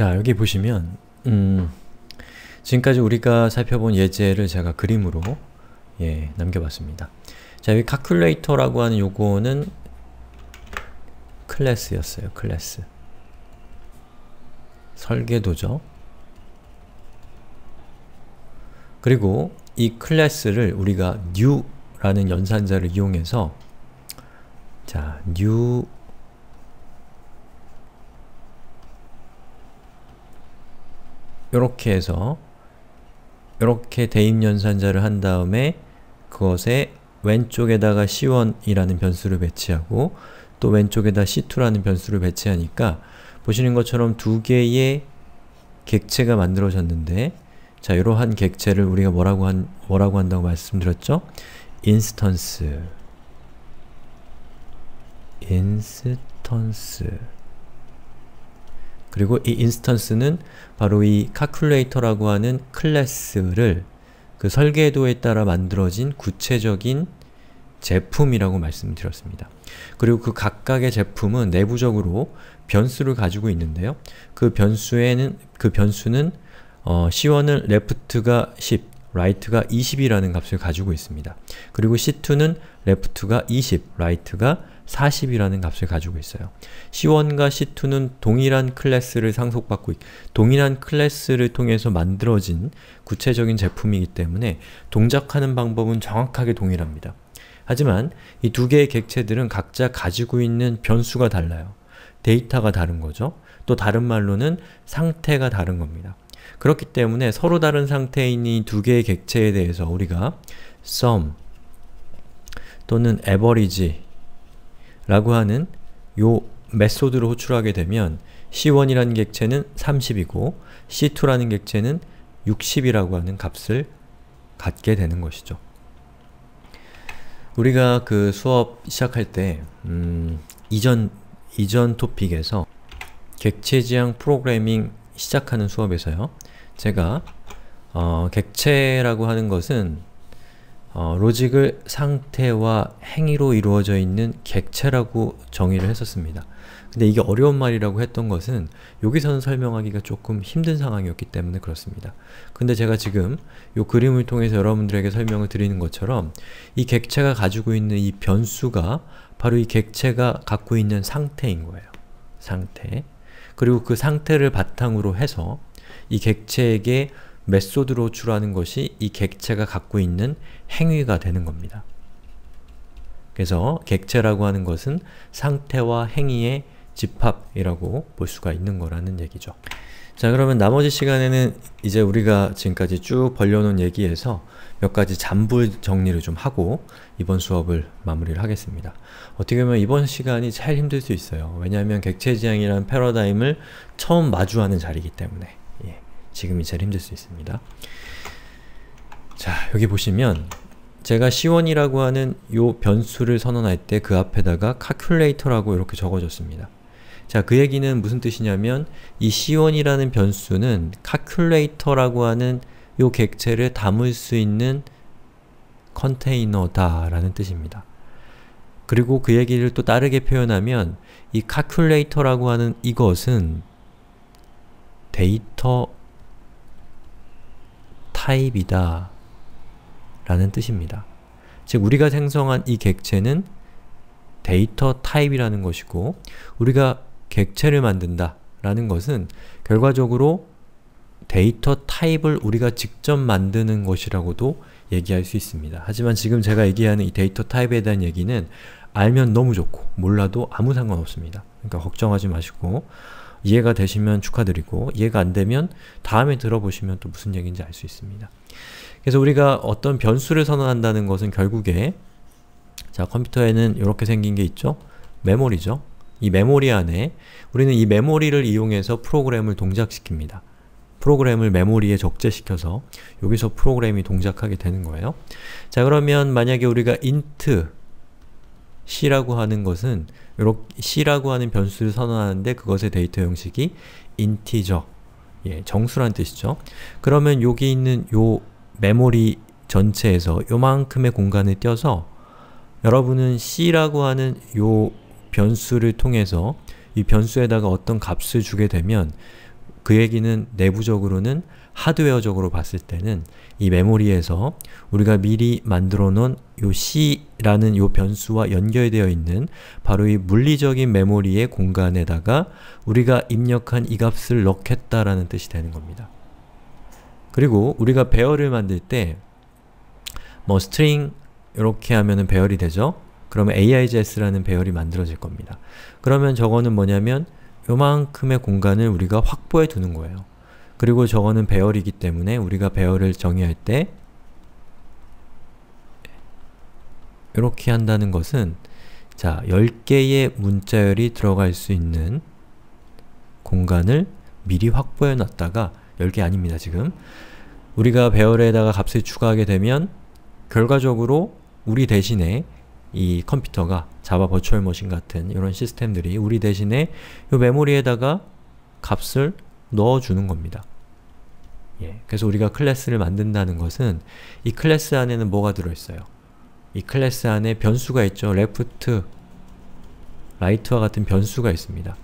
자, 여기 보시면 음, 지금까지 우리가 살펴본 예제를 제가 그림으로 예, 남겨봤습니다. 자, 여기 카큘레이터라고 하는 요거는 클래스였어요, 클래스. 설계도죠. 그리고 이 클래스를 우리가 new라는 연산자를 이용해서 자, new 이렇게 해서 이렇게 대입연산자를 한 다음에 그것에 왼쪽에다가 c1이라는 변수를 배치하고 또 왼쪽에다 c2라는 변수를 배치하니까 보시는 것처럼 두 개의 객체가 만들어졌는데 자, 이러한 객체를 우리가 뭐라고 한 뭐라고 한다고 말씀드렸죠? 인스턴스 인스턴스 그리고 이 인스턴스는 바로 이 calculator라고 하는 클래스를 그 설계도에 따라 만들어진 구체적인 제품이라고 말씀드렸습니다. 그리고 그 각각의 제품은 내부적으로 변수를 가지고 있는데요. 그 변수에는 그 변수는 어, C1은 left가 10, right가 20이라는 값을 가지고 있습니다. 그리고 C2는 left가 20, right가 40이라는 값을 가지고 있어요. C1과 C2는 동일한 클래스를 상속받고 동일한 클래스를 통해서 만들어진 구체적인 제품이기 때문에 동작하는 방법은 정확하게 동일합니다. 하지만 이 두 개의 객체들은 각자 가지고 있는 변수가 달라요. 데이터가 다른 거죠. 또 다른 말로는 상태가 다른 겁니다. 그렇기 때문에 서로 다른 상태인 이두 개의 객체에 대해서 우리가 sum 또는 average 라고 하는 요 메소드를 호출하게 되면 c1이라는 객체는 30이고 c2라는 객체는 60이라고 하는 값을 갖게 되는 것이죠. 우리가 그 수업 시작할 때 음, 이전 이전 토픽에서 객체 지향 프로그래밍 시작하는 수업에서요. 제가 어, 객체라고 하는 것은 어, 로직을 상태와 행위로 이루어져 있는 객체라고 정의를 했었습니다. 근데 이게 어려운 말이라고 했던 것은 여기서는 설명하기가 조금 힘든 상황이었기 때문에 그렇습니다. 근데 제가 지금 이 그림을 통해서 여러분들에게 설명을 드리는 것처럼 이 객체가 가지고 있는 이 변수가 바로 이 객체가 갖고 있는 상태인 거예요. 상태. 그리고 그 상태를 바탕으로 해서 이 객체에게 메소드 로추라는 것이 이 객체가 갖고 있는 행위가 되는 겁니다. 그래서 객체라고 하는 것은 상태와 행위의 집합이라고 볼 수가 있는 거라는 얘기죠. 자 그러면 나머지 시간에는 이제 우리가 지금까지 쭉 벌려놓은 얘기에서 몇 가지 잔불 정리를 좀 하고 이번 수업을 마무리를 하겠습니다. 어떻게 보면 이번 시간이 제일 힘들 수 있어요. 왜냐하면 객체지향이라는 패러다임을 처음 마주하는 자리이기 때문에 지금이 제일 힘들 수 있습니다. 자, 여기 보시면 제가 시원이라고 하는 요 변수를 선언할 때 그 앞에다가 calculator라고 이렇게 적어줬습니다. 자, 그 얘기는 무슨 뜻이냐면 이 시원이라는 변수는 calculator라고 하는 요 객체를 담을 수 있는 컨테이너다라는 뜻입니다. 그리고 그 얘기를 또 다르게 표현하면 이 calculator라고 하는 이것은 데이터 타입이다 라는 뜻입니다. 즉 우리가 생성한 이 객체는 데이터 타입이라는 것이고 우리가 객체를 만든다 라는 것은 결과적으로 데이터 타입을 우리가 직접 만드는 것이라고도 얘기할 수 있습니다. 하지만 지금 제가 얘기하는 이 데이터 타입에 대한 얘기는 알면 너무 좋고 몰라도 아무 상관없습니다. 그러니까 걱정하지 마시고 이해가 되시면 축하드리고 이해가 안되면 다음에 들어보시면 또 무슨 얘기인지 알 수 있습니다. 그래서 우리가 어떤 변수를 선언한다는 것은 결국에 자 컴퓨터에는 이렇게 생긴 게 있죠? 메모리죠? 이 메모리 안에 우리는 이 메모리를 이용해서 프로그램을 동작시킵니다. 프로그램을 메모리에 적재시켜서 여기서 프로그램이 동작하게 되는 거예요. 자 그러면 만약에 우리가 int c라고 하는 것은 요렇게 c라고 하는 변수를 선언하는데 그것의 데이터 형식이 i n t 인티저 예, 정수란 뜻이죠. 그러면 여기 있는 요 메모리 전체에서 요만큼의 공간을 띄어서 여러분은 c라고 하는 요 변수를 통해서 이 변수에다가 어떤 값을 주게 되면 그 얘기는 내부적으로는 하드웨어적으로 봤을 때는 이 메모리에서 우리가 미리 만들어 놓은 요 c라는 요 변수와 연결되어 있는 바로 이 물리적인 메모리의 공간에다가 우리가 입력한 이 값을 넣겠다라는 뜻이 되는 겁니다. 그리고 우리가 배열을 만들 때 뭐 스트링 이렇게 하면은 배열이 되죠? 그러면 AIJS라는 배열이 만들어질 겁니다. 그러면 저거는 뭐냐면 요만큼의 공간을 우리가 확보해 두는 거예요. 그리고 저거는 배열이기 때문에 우리가 배열을 정의할 때 이렇게 한다는 것은 자, 10개의 문자열이 들어갈 수 있는 공간을 미리 확보해 놨다가 10개 아닙니다, 지금. 우리가 배열에다가 값을 추가하게 되면 결과적으로 우리 대신에 이 컴퓨터가 자바 버추얼 머신 같은 이런 시스템들이 우리 대신에 이 메모리에다가 값을 넣어주는 겁니다. 예, 그래서 우리가 클래스를 만든다는 것은 이 클래스 안에는 뭐가 들어있어요? 이 클래스 안에 변수가 있죠. left, right와 같은 변수가 있습니다.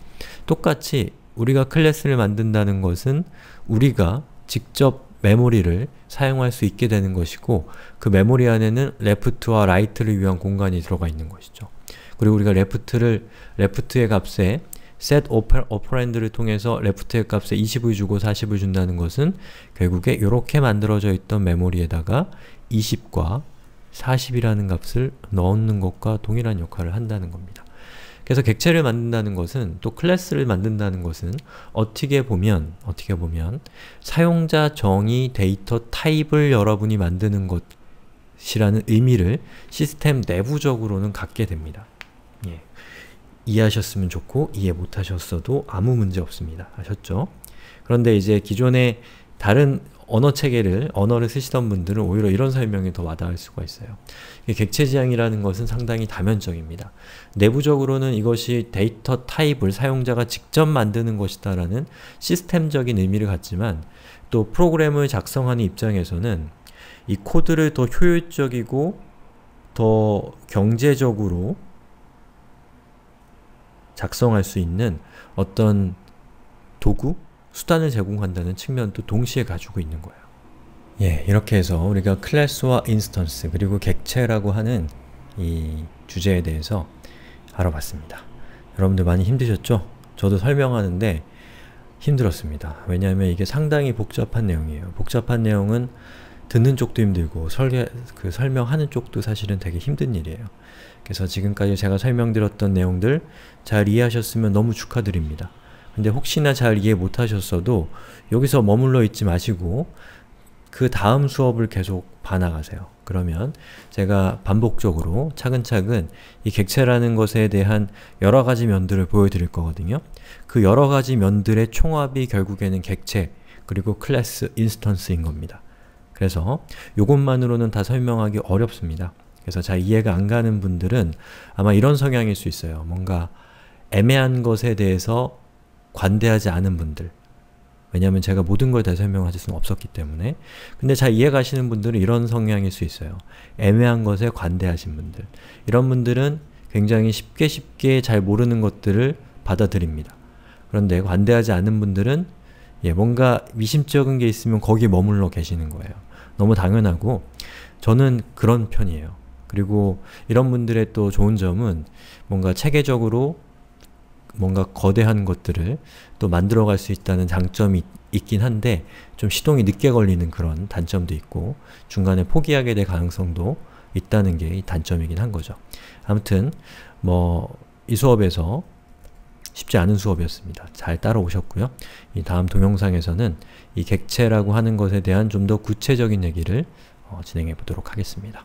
똑같이 우리가 클래스를 만든다는 것은 우리가 직접 메모리를 사용할 수 있게 되는 것이고 그 메모리 안에는 left와 right를 위한 공간이 들어가 있는 것이죠. 그리고 우리가 l e f 를 l e f 의 값에 set operand를 통해서 l e f 의 값에 20을 주고 40을 준다는 것은 결국에 이렇게 만들어져 있던 메모리에다가 20과 40이라는 값을 넣는 것과 동일한 역할을 한다는 겁니다. 그래서 객체를 만든다는 것은 또 클래스를 만든다는 것은 어떻게 보면 어떻게 보면 사용자 정의 데이터 타입을 여러분이 만드는 것이라는 의미를 시스템 내부적으로는 갖게 됩니다. 예. 이해하셨으면 좋고 이해 못하셨어도 아무 문제 없습니다. 아셨죠? 그런데 이제 기존의 다른 언어 체계를 언어를 쓰시던 분들은 오히려 이런 설명이 더 와닿을 수가 있어요. 객체지향이라는 것은 상당히 다면적입니다. 내부적으로는 이것이 데이터 타입을 사용자가 직접 만드는 것이다라는 시스템적인 의미를 갖지만 또 프로그램을 작성하는 입장에서는 이 코드를 더 효율적이고 더 경제적으로 작성할 수 있는 어떤 도구? 수단을 제공한다는 측면도 동시에 가지고 있는 거예요. 예, 이렇게 해서 우리가 클래스와 인스턴스 그리고 객체라고 하는 이 주제에 대해서 알아봤습니다. 여러분들 많이 힘드셨죠? 저도 설명하는데 힘들었습니다. 왜냐하면 이게 상당히 복잡한 내용이에요. 복잡한 내용은 듣는 쪽도 힘들고 설계, 그 설명하는 쪽도 사실은 되게 힘든 일이에요. 그래서 지금까지 제가 설명드렸던 내용들 잘 이해하셨으면 너무 축하드립니다. 근데 혹시나 잘 이해 못하셨어도 여기서 머물러 있지 마시고 그 다음 수업을 계속 봐나가세요. 그러면 제가 반복적으로 차근차근 이 객체라는 것에 대한 여러 가지 면들을 보여드릴 거거든요. 그 여러 가지 면들의 총합이 결국에는 객체, 그리고 클래스 인스턴스인 겁니다. 그래서 요것만으로는 다 설명하기 어렵습니다. 그래서 잘 이해가 안 가는 분들은 아마 이런 성향일 수 있어요. 뭔가 애매한 것에 대해서 관대하지 않은 분들 왜냐면 제가 모든 걸 다 설명하실 수는 없었기 때문에 근데 잘 이해가시는 분들은 이런 성향일 수 있어요. 애매한 것에 관대하신 분들 이런 분들은 굉장히 쉽게 쉽게 잘 모르는 것들을 받아들입니다. 그런데 관대하지 않은 분들은 예, 뭔가 미심쩍은 게 있으면 거기 머물러 계시는 거예요. 너무 당연하고 저는 그런 편이에요. 그리고 이런 분들의 또 좋은 점은 뭔가 체계적으로 뭔가 거대한 것들을 또 만들어갈 수 있다는 장점이 있긴 한데 좀 시동이 늦게 걸리는 그런 단점도 있고 중간에 포기하게 될 가능성도 있다는 게 단점이긴 한 거죠. 아무튼 뭐 이 수업에서 쉽지 않은 수업이었습니다. 잘 따라오셨고요. 이 다음 동영상에서는 이 객체라고 하는 것에 대한 좀 더 구체적인 얘기를 어, 진행해 보도록 하겠습니다.